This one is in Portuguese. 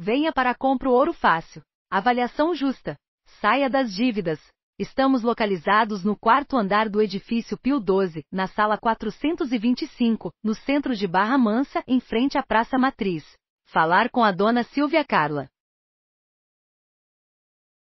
Venha para a Compro Ouro Fácil. Avaliação justa. Saia das dívidas. Estamos localizados no quarto andar do edifício Pio 12, na sala 425, no centro de Barra Mansa, em frente à Praça Matriz. Falar com a dona Silvia Carla.